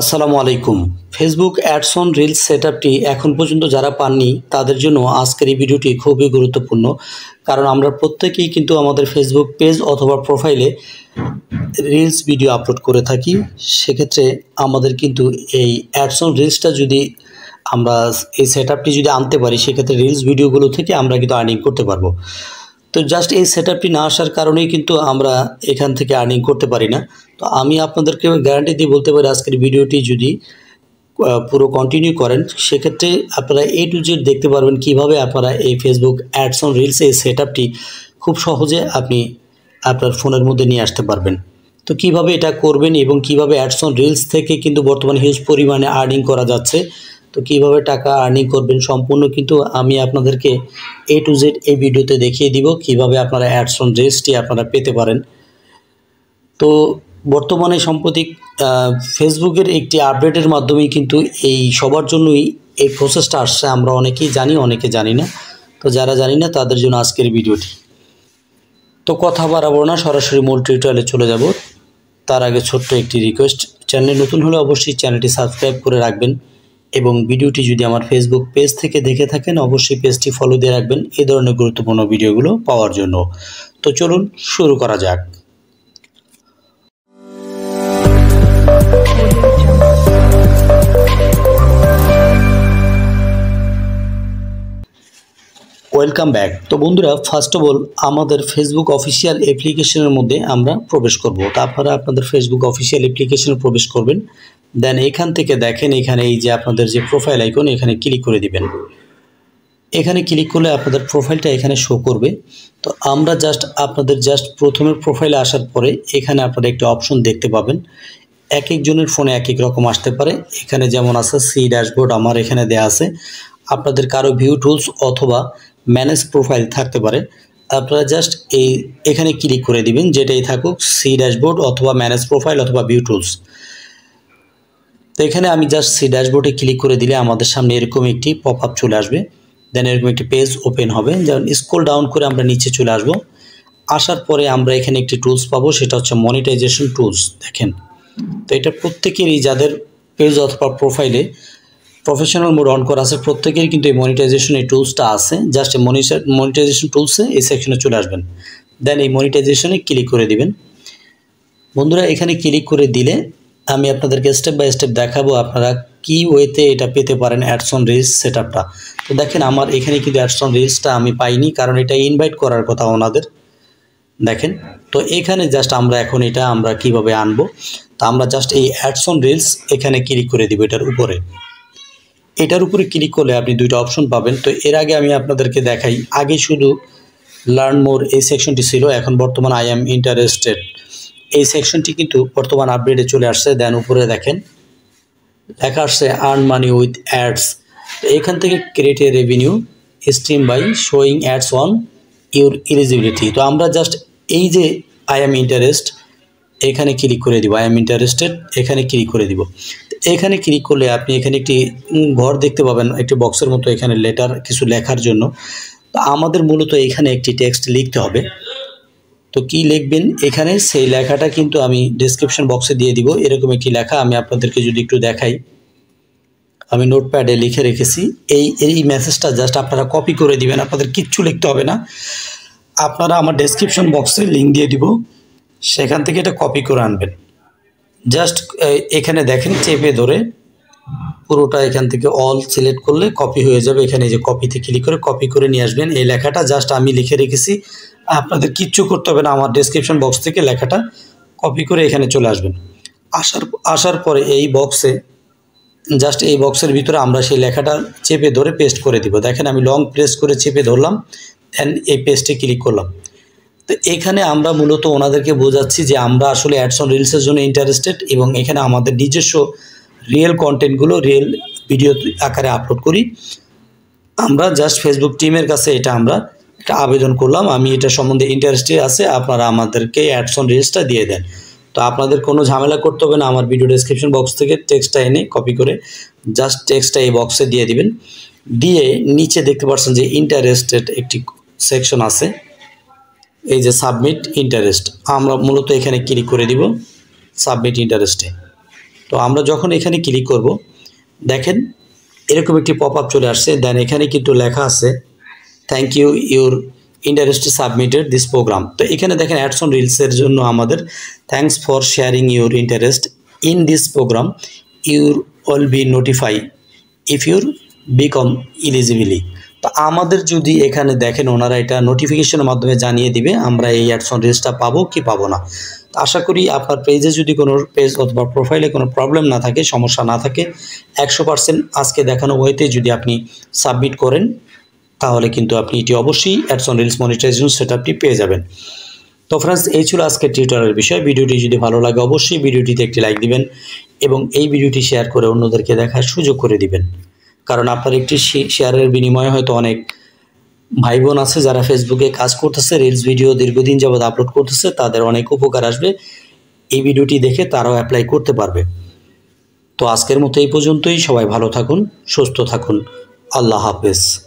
আসসালামু আলাইকুম Facebook অ্যাডসন reels set এখন পর্যন্ত যারা পাননি তাদের জন্য আজকের এই ভিডিওটি খুবই গুরুত্বপূর্ণ কারণ আমরা প্রত্যেকেই কিন্তু আমাদের ফেসবুক পেজ অথবা প্রোফাইলে রিলস ভিডিও আপলোড করে থাকি সেক্ষেত্রে আমাদের কিন্তু এই অ্যাডসন রিলসটা যদি আমরা এই সেট যদি আনতে পারি সেক্ষেত্রে রিলস ভিডিওগুলো থেকে আমরা কিন্তু আর্নিং করতে পারবো তো জাস্ট এই সেট না আসার কারণেই কিন্তু আমরা এখান থেকে আর্নিং করতে পারি না তো আমি আপনাদেরকে গ্যারান্টি দিয়ে বলতে পারি আজকের ভিডিওটি যদি পুরো কন্টিনিউ করেন সেক্ষেত্রে আপনারা এ টু জেড দেখতে পারবেন কিভাবে আপনারা এই ফেসবুক অ্যাডস অন রিলস এই সেট খুব সহজে আপনি আপনার ফোনের মধ্যে নিয়ে আসতে পারবেন তো কিভাবে এটা করবেন এবং কিভাবে অ্যাডস অন রিলস থেকে কিন্তু বর্তমানে হিউজ পরিমাণে আর্নিং করা যাচ্ছে তো কিভাবে টাকা আর্নিং করবেন সম্পূর্ণ কিন্তু আমি আপনাদেরকে এ টু জেড এই ভিডিওতে দেখিয়ে দিব কিভাবে আপনারা অ্যাডসন রেজিস্ট্রি আপনারা পেতে পারেন তো বর্তমানে সম্প্রতি ফেসবুকের একটি আপডেটের মাধ্যমে কিন্তু এই সবার জন্যই এই প্রসেসটা আসছে আমরা অনেকেই জানি অনেকে জানি না তো যারা জানি না তাদের জন্য আজকের ভিডিওটি তো কথা বাড়াবো না সরাসরি মূল টিউটোরিয়ালে চলে যাব তার আগে ছোট্ট একটি রিকোয়েস্ট চ্যানেল নতুন হলে অবশ্যই চ্যানেলটি সাবস্ক্রাইব করে রাখবেন এবং ভিডিওটি যদি আমার ফেসবুক পেজ থেকে দেখে থাকেন অবশ্যই পেজটি ফলো দিয়ে রাখবেন এ ধরনের গুরুত্বপূর্ণ ভিডিওগুলো পাওয়ার জন্য তো চলুন শুরু করা যাক ওয়েলকাম ব্যাক তো বন্ধুরা ফার্স্ট অফ অল আমাদের ফেসবুক অফিসিয়াল অ্যাপ্লিকেশনের মধ্যে আমরা প্রবেশ করব তারপরে আপনাদের ফেসবুক অফিসিয়াল অ্যাপ্লিকেশনে প্রবেশ করবেন দেন এখান থেকে দেখেন এখানে এই যে আপনাদের যে প্রোফাইল আইকন এখানে ক্লিক করে দিবেন এখানে ক্লিক করলে আপনাদের প্রোফাইলটা এখানে শো করবে তো আমরা জাস্ট আপনাদের জাস্ট প্রথমের প্রোফাইলে আসার পরে এখানে আপনারা একটা অপশন দেখতে পাবেন এক একজনের ফোনে এক এক রকম আসতে পারে এখানে যেমন আছে সি ড্যাশবোর্ড আমার এখানে দেয়া আছে আপনাদের কারো ভিউ টুলস অথবা ম্যানেজ প্রোফাইল থাকতে পারে আপনারা জাস্ট এই এখানে ক্লিক করে দিবেন যেটাই থাকুক সি ড্যাশবোর্ড অথবা ম্যানেজ প্রোফাইল অথবা ভিউ টুলস তো এখানে আমি জাস্ট সি ড্যাশবোর্ডে ক্লিক করে দিলে আমাদের সামনে এরকম একটি পপ আপ চলে আসবে দেন এরকম একটি পেজ ওপেন হবে যেমন স্কোল ডাউন করে আমরা নিচে চলে আসব আসার পরে আমরা এখানে একটি টুলস পাবো সেটা হচ্ছে মনিটাইজেশন টুলস দেখেন তো এটা প্রত্যেকেরই যাদের পেজ অথবা প্রোফাইলে প্রফেশনাল মোড অন করা আছে প্রত্যেকের কিন্তু এই মনিটাইজেশন এই টুলসটা আছে জাস্ট এই মনিটাইজেশন টুলসে এই সেকশনে চলে আসবেন দেন এই মনিটাইজেশনে ক্লিক করে দিবেন বন্ধুরা এখানে ক্লিক করে দিলে আমি আপনাদেরকে স্টেপ বাই স্টেপ দেখাবো আপনারা কি ওয়েতে এটা পেতে পারেন অ্যাডসন রিস সেট তো দেখেন আমার এখানে কিন্তু অ্যাডসন রিসটা আমি পাইনি কারণ এটা ইনভাইট করার কথা ওনাদের দেখেন তো এখানে জাস্ট আমরা এখন এটা আমরা কিভাবে আনবো তো আমরা জাস্ট এই অ্যাডসন রিলস এখানে ক্লিক করে দিব এটার উপরে এটার উপরে ক্লিক করলে আপনি দুইটা অপশন পাবেন তো এর আগে আমি আপনাদেরকে দেখাই আগে শুধু লার্ন মোর এই সেকশনটি ছিল এখন বর্তমান আই অ্যাম ইন্টারেস্টেড এই সেকশনটি কিন্তু বর্তমান আপডেটে চলে আসছে দেন উপরে দেখেন লেখা আসছে আর্ন মানি উইথ অ্যাডস এখান থেকে create a revenue stream by showing ads on your eligibility তো আমরা জাস্ট এই যে আই এম ইন্টারেস্ট এখানে ক্লিক করে দিব আই অ্যাম ইন্টারেস্টেড এখানে ক্লিক করে দিব এখানে ক্লিক করলে আপনি এখানে একটি ঘর দেখতে পাবেন একটি বক্সের মতো এখানে লেটার কিছু লেখার জন্য আমাদের মূলত এখানে একটি টেক্সট লিখতে হবে তো কি লিখবেন এখানে সেই লেখাটা কিন্তু আমি ডেসক্রিপশন বক্সে দিয়ে দিব এরকম একটি লেখা আমি আপনাদেরকে যদি একটু দেখাই আমি নোটপ্যাডে লিখে রেখেছি এই এই মেসেজটা জাস্ট আপনারা কপি করে দিবেন আপনাদের কিচ্ছু লিখতে হবে না আপনারা আমার ডেসক্রিপশন বক্সে লিঙ্ক দিয়ে দিব সেখান থেকে এটা কপি করে আনবেন জাস্ট এখানে দেখেন চেপে ধরে পুরোটা এখান থেকে অল সিলেক্ট করলে কপি হয়ে যাবে এখানে যে কপিতে ক্লিক করে কপি করে নিয়ে আসবেন এই লেখাটা জাস্ট আমি লিখে রেখেছি আপনাদের কিচ্ছু করতে হবে না আমার ডিসক্রিপশন বক্স থেকে লেখাটা কপি করে এখানে চলে আসবেন আসার আসার পরে এই বক্সে জাস্ট এই বক্সের ভিতরে আমরা সেই লেখাটা চেপে ধরে পেস্ট করে দিব দেখেন আমি লং প্রেস করে চেপে ধরলাম দেন এই পেস্টে ক্লিক করলাম তো এখানে আমরা মূলত ওনাদেরকে বোঝাচ্ছি যে আমরা আসলে অ্যাডস অন রিলসের জন্য ইন্টারেস্টেড এবং এখানে আমাদের নিজস্ব রিয়েল কন্টেন্টগুলো রিয়েল ভিডিও আকারে আপলোড করি আমরা জাস্ট ফেসবুক টিমের কাছে এটা আমরা আবেদন করলাম আমি এটা সম্বন্ধে ইন্টারেস্টে আছে আপনারা আমাদেরকে অ্যাডসন রেজিস্টার দিয়ে দেন তো আপনাদের কোনো ঝামেলা করতে হবে না আমার ভিডিও ডেসক্রিপশন বক্স থেকে টেক্সটটা এনে কপি করে জাস্ট টেক্সটটা এই বক্সে দিয়ে দিবেন দিয়ে নিচে দেখতে পাচ্ছেন যে ইন্টারেস্টেড একটি সেকশন আছে এই যে সাবমিট ইন্টারেস্ট আমরা মূলত এখানে ক্লিক করে দিব সাবমিট ইন্টারেস্টে তো আমরা যখন এখানে ক্লিক করব দেখেন এরকম একটি পপ আপ চলে আসছে দেন এখানে কিন্তু লেখা আছে thank you your interest submitted this program তো এখানে দেখেন অ্যাডস অন রিলসের জন্য আমাদের thanks for sharing your interest in this program your all be notify if your become eligible তো আমাদের যদি এখানে দেখেন ওনারা এটা নোটিফিকেশনের মাধ্যমে জানিয়ে দিবে আমরা এই অ্যাডস অন রিলসটা পাবো কি পাবো না তো আশা করি আপনার পেজে যদি কোনো পেজ অথবা প্রোফাইলে কোনো প্রবলেম না থাকে সমস্যা না থাকে একশো পার্সেন্ট আজকে দেখানো ওয়েতে যদি আপনি সাবমিট করেন তাহলে কিন্তু আপনি এটি অবশ্যই অ্যাডস অন রিলস মনিটাইজেশন আপটি পেয়ে যাবেন তো ফ্রেন্ডস এই ছিল আজকের টিউটারের বিষয় ভিডিওটি যদি ভালো লাগে অবশ্যই ভিডিওটিতে একটি লাইক দিবেন এবং এই ভিডিওটি শেয়ার করে অন্যদেরকে দেখার সুযোগ করে দিবেন কারণ আপনার একটি শেয়ারের বিনিময়ে হয়তো অনেক ভাই বোন আছে যারা ফেসবুকে কাজ করতেছে রিলস ভিডিও দীর্ঘদিন যাবৎ আপলোড করতেছে তাদের অনেক উপকার আসবে এই ভিডিওটি দেখে তারাও অ্যাপ্লাই করতে পারবে তো আজকের মতো এই পর্যন্তই সবাই ভালো থাকুন সুস্থ থাকুন আল্লাহ হাফেজ